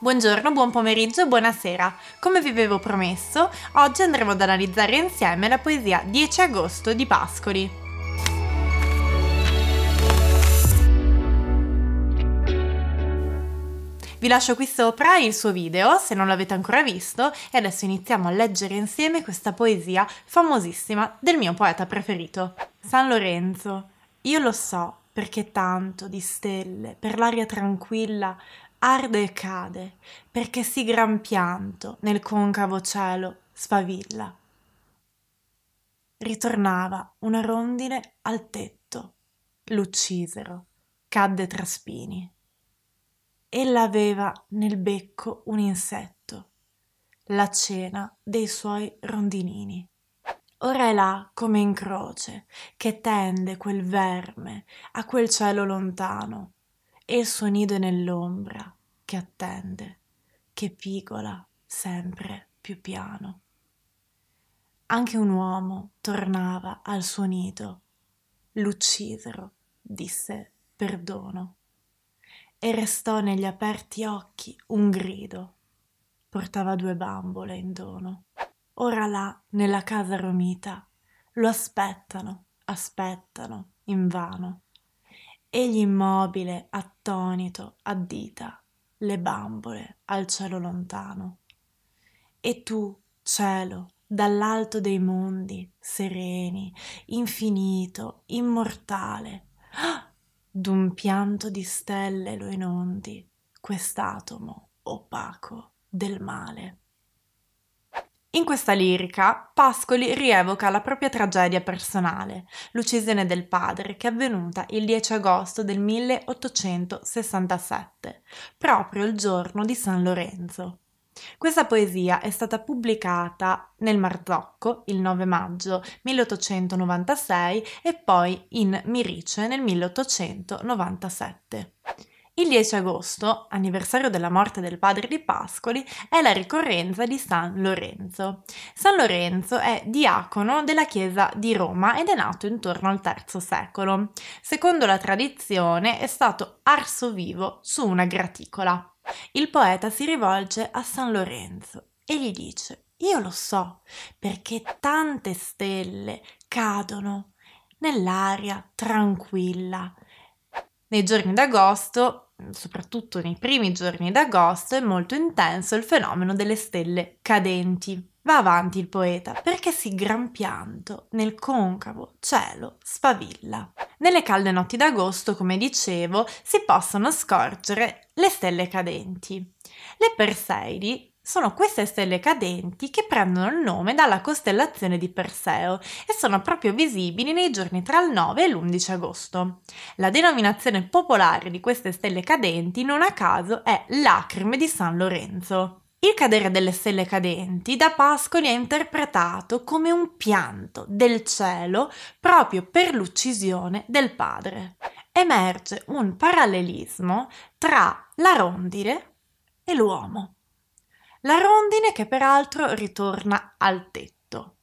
Buongiorno, buon pomeriggio e buonasera. Come vi avevo promesso, oggi andremo ad analizzare insieme la poesia 10 agosto di Pascoli. Vi lascio qui sopra il suo video se non l'avete ancora visto e adesso iniziamo a leggere insieme questa poesia famosissima del mio poeta preferito, San Lorenzo. Io lo so perché tanto di stelle per l'aria tranquilla arde e cade, perché sì gran pianto nel concavo cielo sfavilla. Ritornava una rondine al tetto, l'uccisero, cadde tra spini. Ella aveva nel becco un insetto, la cena dei suoi rondinini. Ora è là come in croce, che tende quel verme a quel cielo lontano, e il suo nido è nell'ombra che attende, che pigola sempre più piano. Anche un uomo tornava al suo nido, l'uccisero, disse perdono, e restò negli aperti occhi un grido. Portava due bambole in dono. Ora là, nella casa romita, lo aspettano, aspettano, invano Egli immobile, attonito, addita le bambole al cielo lontano. E tu, cielo, dall'alto dei mondi, sereni, infinito, immortale, ah, d'un pianto di stelle lo inondi, quest'atomo opaco del male. In questa lirica Pascoli rievoca la propria tragedia personale, l'uccisione del padre che è avvenuta il 10 agosto del 1867, proprio il giorno di San Lorenzo. Questa poesia è stata pubblicata nel Marzocco il 9 maggio 1896 e poi in Mirice nel 1897. Il 10 agosto, anniversario della morte del padre di Pascoli, è la ricorrenza di San Lorenzo. San Lorenzo è diacono della Chiesa di Roma ed è nato intorno al III secolo. Secondo la tradizione è stato arso vivo su una graticola. Il poeta si rivolge a San Lorenzo e gli dice io lo so, perché tante stelle cadono nell'aria tranquilla nei giorni d'agosto, mm, soprattutto nei primi giorni d'agosto, è molto intenso il fenomeno delle stelle cadenti. Va avanti il poeta perché si gran pianto nel concavo cielo sfavilla. Nelle calde notti d'agosto, come dicevo, si possono scorgere le stelle cadenti. Le Perseidi sono queste stelle cadenti che prendono il nome dalla costellazione di Perseo e sono proprio visibili nei giorni tra il 9 e l'11 agosto. La denominazione popolare di queste stelle cadenti non a caso è lacrime di San Lorenzo. Il cadere delle stelle cadenti da Pascoli è interpretato come un pianto del cielo proprio per l'uccisione del padre. Emerge un parallelismo tra la rondine e l'uomo la rondine che peraltro ritorna al tetto,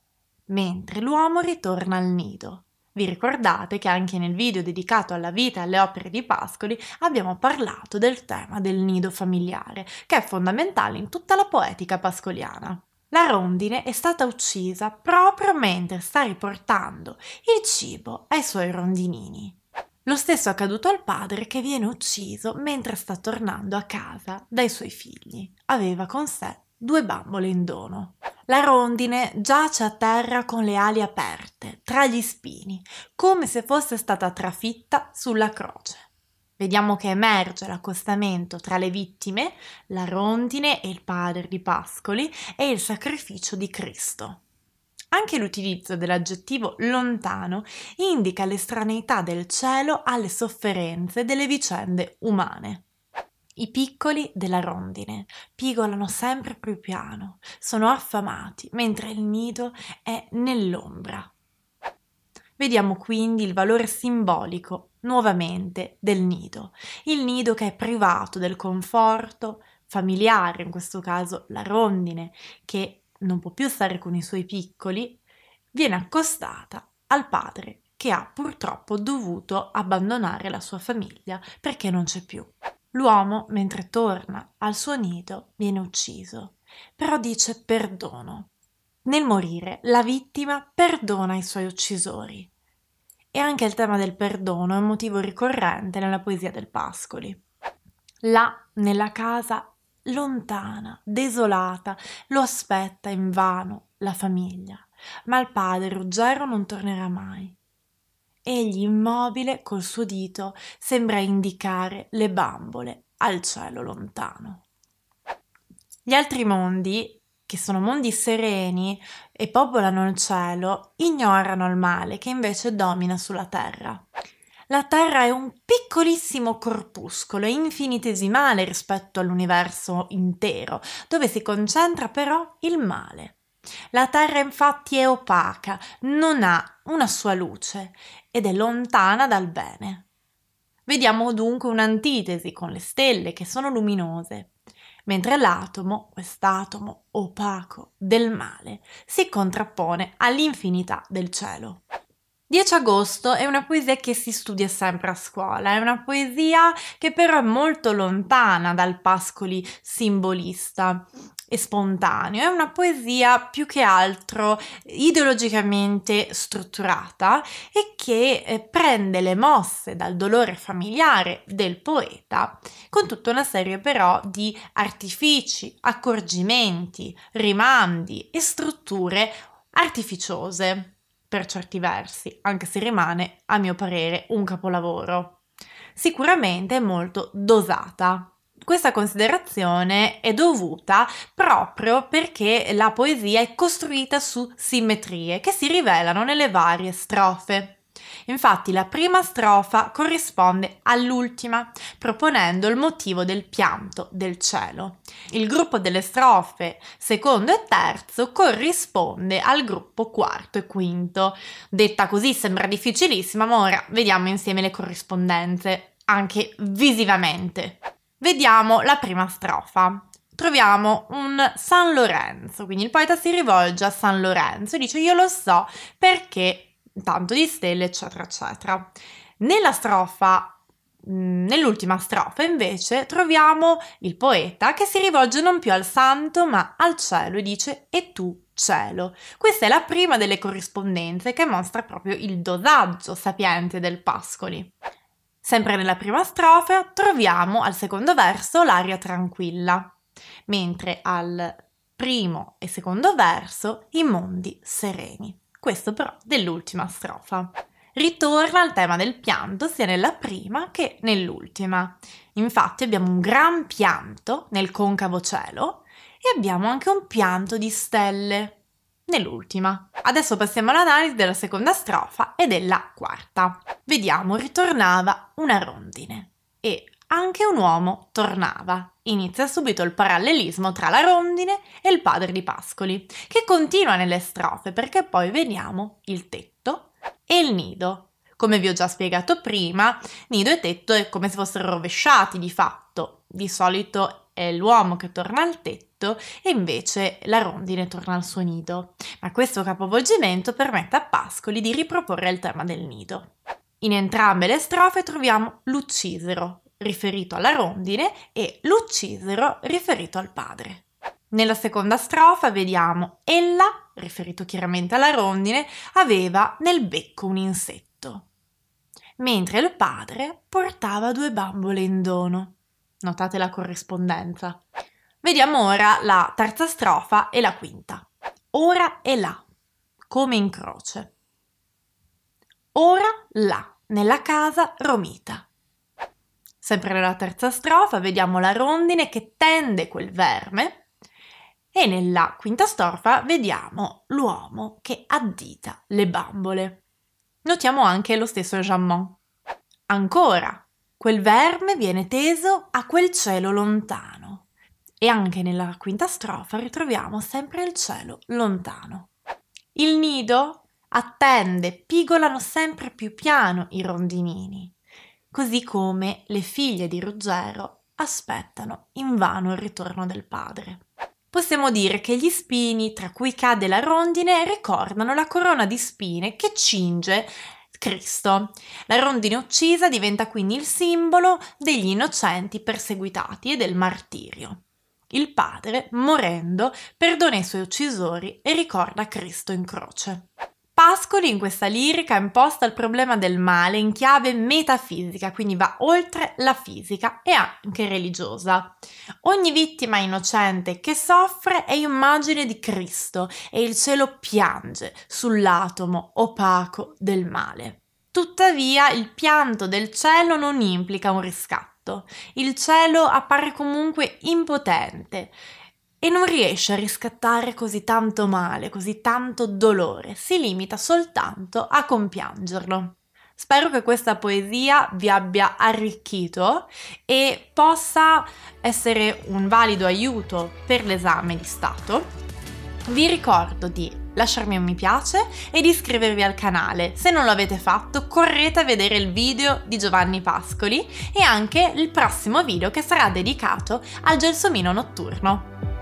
mentre l'uomo ritorna al nido. Vi ricordate che anche nel video dedicato alla vita e alle opere di Pascoli abbiamo parlato del tema del nido familiare, che è fondamentale in tutta la poetica pascoliana. La rondine è stata uccisa proprio mentre sta riportando il cibo ai suoi rondinini. Lo stesso è accaduto al padre che viene ucciso mentre sta tornando a casa dai suoi figli. Aveva con sé due bambole in dono. La rondine giace a terra con le ali aperte, tra gli spini, come se fosse stata trafitta sulla croce. Vediamo che emerge l'accostamento tra le vittime, la rondine e il padre di Pascoli e il sacrificio di Cristo. Anche l'utilizzo dell'aggettivo lontano indica l'estraneità del cielo alle sofferenze delle vicende umane. I piccoli della rondine pigolano sempre più piano, sono affamati, mentre il nido è nell'ombra. Vediamo quindi il valore simbolico, nuovamente, del nido. Il nido che è privato del conforto familiare, in questo caso la rondine, che non può più stare con i suoi piccoli, viene accostata al padre che ha purtroppo dovuto abbandonare la sua famiglia perché non c'è più. L'uomo, mentre torna al suo nido, viene ucciso, però dice perdono. Nel morire, la vittima perdona i suoi uccisori. E anche il tema del perdono è un motivo ricorrente nella poesia del Pascoli. Là, nella casa, lontana, desolata, lo aspetta invano la famiglia, ma il padre Ruggero non tornerà mai. Egli immobile col suo dito sembra indicare le bambole al cielo lontano. Gli altri mondi, che sono mondi sereni e popolano il cielo, ignorano il male che invece domina sulla terra la Terra è un piccolissimo corpuscolo infinitesimale rispetto all'universo intero, dove si concentra però il male. La Terra infatti è opaca, non ha una sua luce ed è lontana dal bene. Vediamo dunque un'antitesi con le stelle che sono luminose, mentre l'atomo, quest'atomo opaco del male, si contrappone all'infinità del cielo. 10 agosto è una poesia che si studia sempre a scuola, è una poesia che però è molto lontana dal Pascoli simbolista e spontaneo, è una poesia più che altro ideologicamente strutturata e che eh, prende le mosse dal dolore familiare del poeta con tutta una serie però di artifici, accorgimenti, rimandi e strutture artificiose per certi versi, anche se rimane, a mio parere, un capolavoro. Sicuramente molto dosata, questa considerazione è dovuta proprio perché la poesia è costruita su simmetrie che si rivelano nelle varie strofe. Infatti la prima strofa corrisponde all'ultima, proponendo il motivo del pianto del cielo. Il gruppo delle strofe secondo e terzo corrisponde al gruppo quarto e quinto. Detta così sembra difficilissima, ma ora vediamo insieme le corrispondenze, anche visivamente. Vediamo la prima strofa troviamo un San Lorenzo, quindi il poeta si rivolge a San Lorenzo e dice io lo so perché tanto di stelle, eccetera, eccetera. Nella strofa, mm, nell'ultima strofa invece, troviamo il poeta che si rivolge non più al santo ma al cielo e dice e tu cielo. Questa è la prima delle corrispondenze che mostra proprio il dosaggio sapiente del Pascoli. Sempre nella prima strofa troviamo al secondo verso l'aria tranquilla, mentre al primo e secondo verso i mondi sereni questo però dell'ultima strofa. Ritorna al tema del pianto sia nella prima che nell'ultima. Infatti abbiamo un gran pianto nel concavo cielo e abbiamo anche un pianto di stelle nell'ultima. Adesso passiamo all'analisi della seconda strofa e della quarta. Vediamo, ritornava una rondine anche un uomo tornava. Inizia subito il parallelismo tra la rondine e il padre di Pascoli, che continua nelle strofe perché poi vediamo il tetto e il nido. Come vi ho già spiegato prima, nido e tetto è come se fossero rovesciati di fatto. Di solito è l'uomo che torna al tetto e invece la rondine torna al suo nido. Ma questo capovolgimento permette a Pascoli di riproporre il tema del nido. In entrambe le strofe troviamo l'uccisero, riferito alla rondine e l'uccisero riferito al padre. Nella seconda strofa vediamo ella, riferito chiaramente alla rondine, aveva nel becco un insetto, mentre il padre portava due bambole in dono. Notate la corrispondenza. Vediamo ora la terza strofa e la quinta. Ora e là, come in croce. Ora là, nella casa romita. Sempre nella terza strofa vediamo la rondine che tende quel verme e nella quinta strofa vediamo l'uomo che addita le bambole. Notiamo anche lo stesso Jamon. Ancora, quel verme viene teso a quel cielo lontano. E anche nella quinta strofa ritroviamo sempre il cielo lontano. Il nido attende, pigolano sempre più piano i rondinini così come le figlie di Ruggero aspettano invano il ritorno del padre. Possiamo dire che gli spini tra cui cade la rondine ricordano la corona di spine che cinge Cristo. La rondine uccisa diventa quindi il simbolo degli innocenti perseguitati e del martirio. Il padre, morendo, perdona i suoi uccisori e ricorda Cristo in croce. Pascoli in questa lirica imposta il problema del male in chiave metafisica, quindi va oltre la fisica e anche religiosa. Ogni vittima innocente che soffre è immagine di Cristo e il cielo piange sull'atomo opaco del male. Tuttavia il pianto del cielo non implica un riscatto. Il cielo appare comunque impotente e non riesce a riscattare così tanto male, così tanto dolore, si limita soltanto a compiangerlo. Spero che questa poesia vi abbia arricchito e possa essere un valido aiuto per l'esame di Stato. Vi ricordo di lasciarmi un mi piace e di iscrivervi al canale. Se non lo avete fatto, correte a vedere il video di Giovanni Pascoli e anche il prossimo video che sarà dedicato al gelsomino notturno.